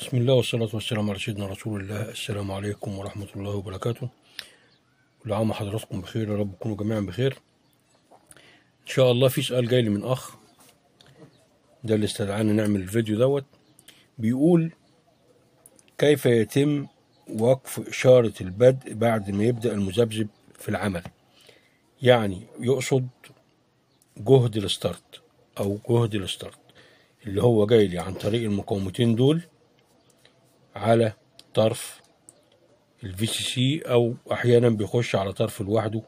بسم الله والصلاة والسلام على سيدنا رسول الله السلام عليكم ورحمة الله وبركاته كل عام حضراتكم بخير يا رب تكونوا جميعا بخير إن شاء الله في سؤال جاي لي من أخ ده اللي استدعانا نعمل الفيديو دوت بيقول كيف يتم وقف إشارة البدء بعد ما يبدأ المذبذب في العمل يعني يقصد جهد الستارت أو جهد الستارت اللي هو جاي لي عن طريق المقاومتين دول على طرف الفي سي سي او احيانا بيخش على طرف لوحده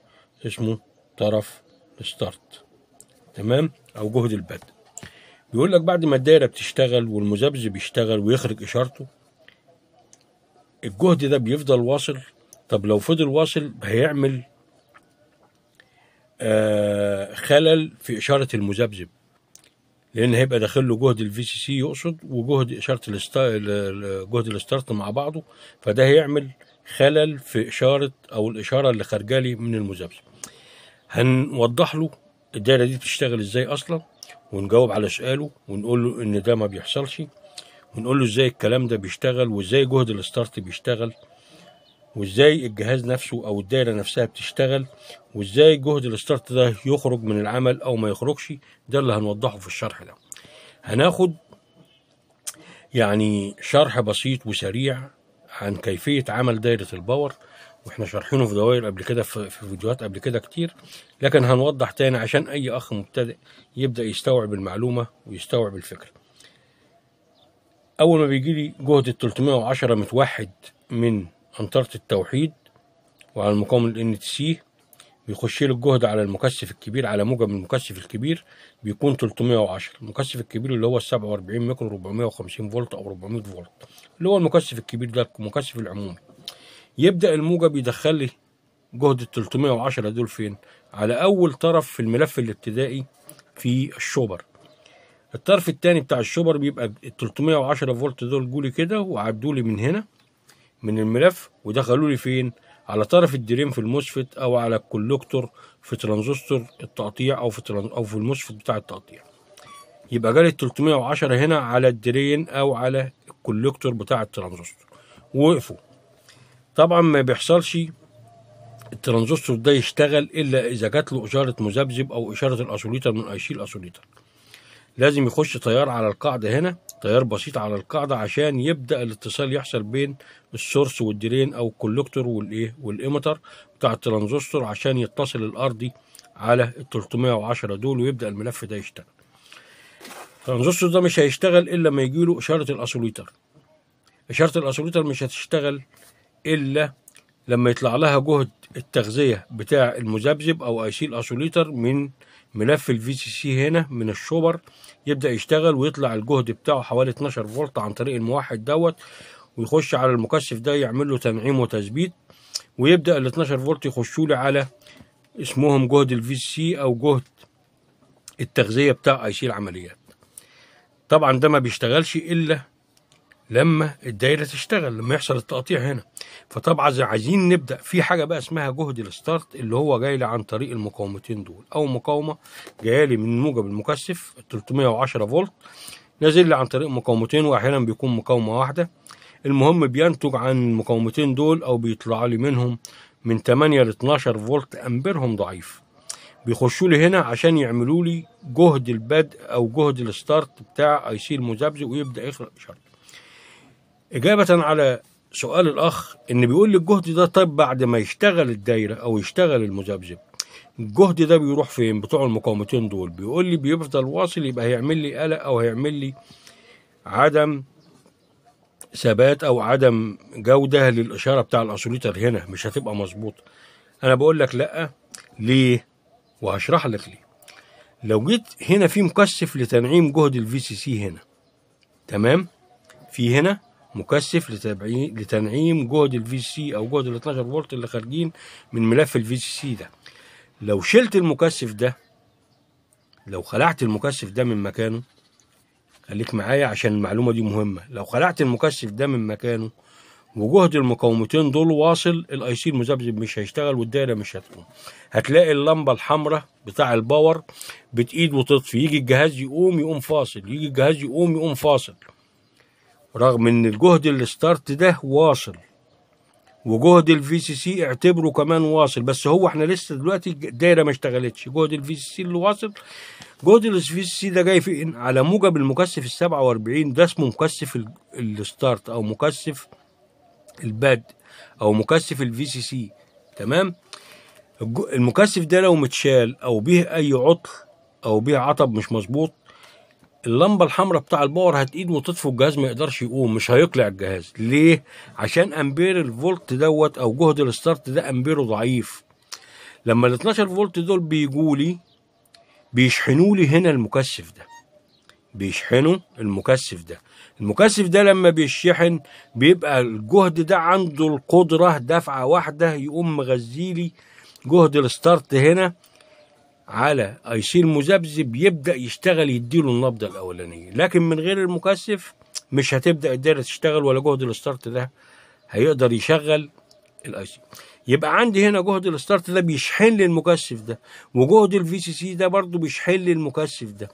اسمه طرف ستارت تمام او جهد البدء بيقول لك بعد ما الدايره بتشتغل والمذبذب بيشتغل ويخرج اشارته الجهد ده بيفضل واصل طب لو فضل واصل هيعمل آه خلل في اشاره المذبذب لان هيبقى داخل له جهد الفي سي سي يقصد وجهد اشاره الستا... جهد الستارت مع بعضه فده هيعمل خلل في اشاره او الاشاره اللي خارجه لي من المذبذب هنوضح له الدايره دي بتشتغل ازاي اصلا ونجاوب على سؤاله ونقول له ان ده ما بيحصلش ونقول له ازاي الكلام ده بيشتغل وازاي جهد الستارت بيشتغل وازاي الجهاز نفسه او الدايره نفسها بتشتغل وازاي جهد الستارت ده يخرج من العمل او ما يخرجش ده اللي هنوضحه في الشرح ده هناخد يعني شرح بسيط وسريع عن كيفيه عمل دايره الباور واحنا شارحينه في دوائر قبل كده في فيديوهات قبل كده كتير لكن هنوضح تاني عشان اي اخ مبتدئ يبدا يستوعب المعلومه ويستوعب الفكره اول ما بيجي لي جهد ال 310 متوحد من أنطرة التوحيد وعلى المقاومة ال NTC بيخش له الجهد على المكثف الكبير على موجب المكثف الكبير بيكون 310 المكثف الكبير اللي هو 47 ميكرو 450 فولت او 400 فولت اللي هو المكثف الكبير ده المكثف العمومي يبدا الموجب يدخل لي جهد ال 310 دول فين على اول طرف في الملف الابتدائي في الشوبر الطرف الثاني بتاع الشوبر بيبقى ال 310 فولت دول جولي كده وعدولي من هنا من الملف ودخلوا لي فين على طرف الدريم في الموسفت او على الكولكتور في ترانزستور التقطيع او في ترانز او في الموسفت بتاع التقطيع يبقى جالي 310 هنا على الدرين او على الكولكتور بتاع الترانزستور ووقفوا طبعا ما بيحصلش الترانزستور ده يشتغل الا اذا جات له اشاره مذبذب او اشاره الاسوليتر من ايشيل الاسوليتر لازم يخش تيار على القاعدة هنا تيار بسيط على القاعدة عشان يبدأ الاتصال يحصل بين السورس والدرين أو الكولكتور والإيه والإيمتر بتاع الترانزستور عشان يتصل الأرضي على ال 310 دول ويبدأ الملف ده يشتغل الترانزستور ده مش هيشتغل إلا ما له إشارة الأسوليتر إشارة الأسوليتر مش هتشتغل إلا لما يطلع لها جهد التغذية بتاع المذبذب أو اي سي الاسوليتر من ملف الفي سي سي هنا من الشوبر يبدا يشتغل ويطلع الجهد بتاعه حوالي 12 فولت عن طريق الموحد دوت ويخش على المكثف ده يعمل له تنعيم وتثبيت ويبدا ال 12 فولت يخشوا لي على اسمهم جهد الفي سي او جهد التغذيه بتاع اي سي العمليات طبعا ده ما بيشتغلش الا لما الدايره تشتغل لما يحصل التقطيع هنا فطبعا عايزين نبدا في حاجه بقى اسمها جهد الستارت اللي هو جاي لي عن طريق المقاومتين دول او مقاومه جايه لي من موجب المكثف 310 فولت نازل لي عن طريق مقاومتين واحيانا بيكون مقاومه واحده المهم بينتج عن المقاومتين دول او بيطلع لي منهم من 8 ل 12 فولت امبيرهم ضعيف بيخشوا لي هنا عشان يعملوا لي جهد البدء او جهد الستارت بتاع اي سي المذبذب ويبدا يخلق اشاره إجابة على سؤال الأخ إن بيقول لي الجهد ده طيب بعد ما يشتغل الدايرة أو يشتغل المذبذب الجهد ده بيروح فين بتوع المقاومتين دول بيقول لي بيفضل واصل يبقى هيعمل لي قلق أو هيعمل لي عدم ثبات أو عدم جودة للإشارة بتاع الأسوليتر هنا مش هتبقى مظبوط أنا بقول لك لأ ليه وهشرح لك ليه لو جيت هنا في مكثف لتنعيم جهد الفي سي سي هنا تمام في هنا مكثف لتنعيم جهد الفي سي او جهد ال 12 فولت اللي خارجين من ملف الفي سي ده لو شلت المكثف ده لو خلعت المكثف ده من مكانه خليك معايا عشان المعلومه دي مهمه لو خلعت المكثف ده من مكانه وجهد المقاومتين دول واصل الاي سي المذبذب مش هيشتغل والدايره مش هتقوم هتلاقي اللمبه الحمراء بتاع الباور بتقيد وتطفي يجي الجهاز يقوم يقوم فاصل يجي الجهاز يقوم يقوم فاصل رغم ان الجهد الستارت ده واصل وجهد الفي سي سي اعتبره كمان واصل بس هو احنا لسه دلوقتي الدايره ما اشتغلتش جهد الفي سي سي اللي واصل جهد الفي سي سي ده جاي في على موجب المكثف ال 47 ده اسمه مكثف الستارت او مكثف الباد او مكثف الفي سي سي تمام المكثف ده لو متشال او به اي عطل او به عطب مش مظبوط اللمبه الحمراء بتاع الباور هتقيد وتطفي الجهاز ما يقدرش يقوم مش هيقلع الجهاز ليه عشان امبير الفولت دوت او جهد الستارت ده امبيره ضعيف لما ال 12 فولت دول بيجوا لي بيشحنوا لي هنا المكثف ده بيشحنوا المكثف ده المكثف ده لما بيشحن بيبقى الجهد ده عنده القدره دفعه واحده يقوم مغذيلي جهد الستارت هنا على ايسير مذبذب يبدا يشتغل يديله النبضه الاولانيه لكن من غير المكثف مش هتبدا الدايره تشتغل ولا جهد الستارت ده هيقدر يشغل الايسير يبقى عندي هنا جهد الستارت ده بيشحن لي المكثف ده وجهد الفي سي سي ده برضه بيشحن لي المكثف ده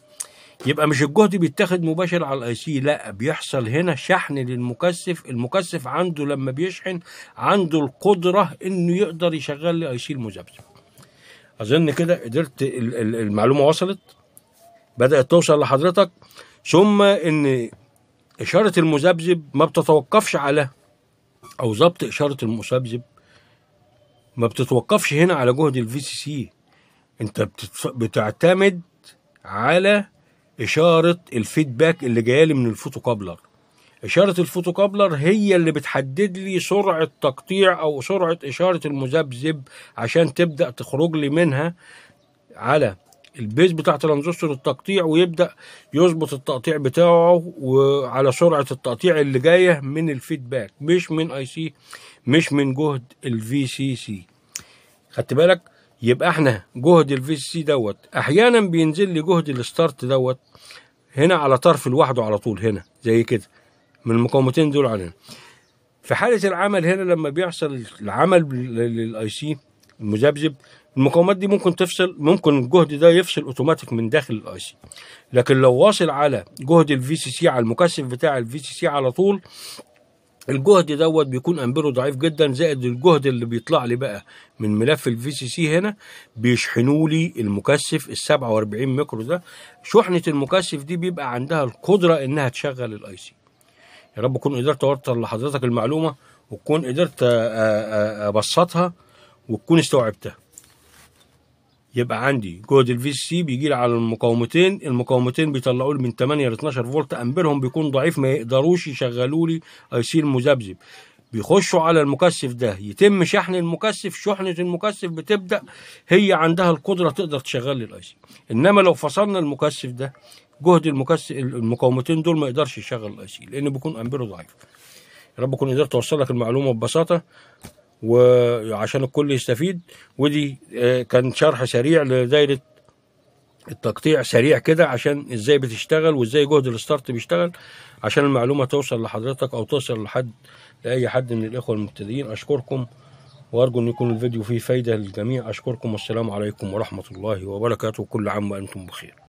يبقى مش الجهد بيتاخد مباشر على الاي سي لا بيحصل هنا شحن للمكثف المكثف عنده لما بيشحن عنده القدره انه يقدر يشغل لي اي سي المذبذب اظن كده قدرت المعلومه وصلت بدات توصل لحضرتك ثم ان اشاره المذبذب ما بتتوقفش على او ضبط اشاره المذبذب ما بتتوقفش هنا على جهد الفي سي سي انت بتعتمد على اشاره الفيدباك اللي جايه لي من الفوتوكابلر إشارة الفوتوكابلر هي اللي بتحدد لي سرعة تقطيع أو سرعة إشارة المذبذب عشان تبدأ تخرج لي منها على البيز بتاع ترانزستور التقطيع ويبدأ يظبط التقطيع بتاعه وعلى سرعة التقطيع اللي جاية من الفيدباك مش من اي سي مش من جهد الفي سي سي خدت بالك يبقى احنا جهد الفي سي دوت احيانا بينزل لي جهد الستارت دوت هنا على طرف لوحده على طول هنا زي كده من المقاومتين دول عليهم في حاله العمل هنا لما بيحصل العمل للاي سي المذبذب المقاومات دي ممكن تفصل ممكن الجهد ده يفصل اوتوماتيك من داخل الاي سي لكن لو واصل على جهد الفي سي سي على المكثف بتاع الفي سي سي على طول الجهد دوت بيكون امبيره ضعيف جدا زائد الجهد اللي بيطلع لي بقى من ملف الفي سي سي هنا بيشحنوا لي المكثف ال 47 ميكرو ده شحنه المكثف دي بيبقى عندها القدره انها تشغل الاي سي يا رب اكون قدرت اوصل لحضرتك المعلومه وتكون قدرت آه، آه، آه، ابسطها وتكون استوعبتها يبقى عندي جهد الفي سي بيجي لي على المقاومتين المقاومتين بيطلعوا لي من 8 ل 12 فولت امبيرهم بيكون ضعيف ما يقدروش يشغلوا لي اي سي المذبذب بيخشوا على المكثف ده يتم شحن المكثف شحنة المكثف بتبدأ هي عندها القدرة تقدر تشغل لي الاي سي انما لو فصلنا المكثف ده جهد المكس المقاومتين دول ما يقدرش يشغل الاي سي لان بيكون امبيره ضعيف يا رب اكون قدرت اوصل لك المعلومه ببساطه وعشان الكل يستفيد ودي آه، كان شرح سريع لدايره التقطيع سريع كده عشان ازاي بتشتغل وازاي جهد الستارت بيشتغل عشان المعلومه توصل لحضرتك او توصل لحد لاي حد من الاخوه المبتدئين اشكركم وارجو ان يكون الفيديو فيه فايده للجميع اشكركم والسلام عليكم ورحمه الله وبركاته كل عام وانتم بخير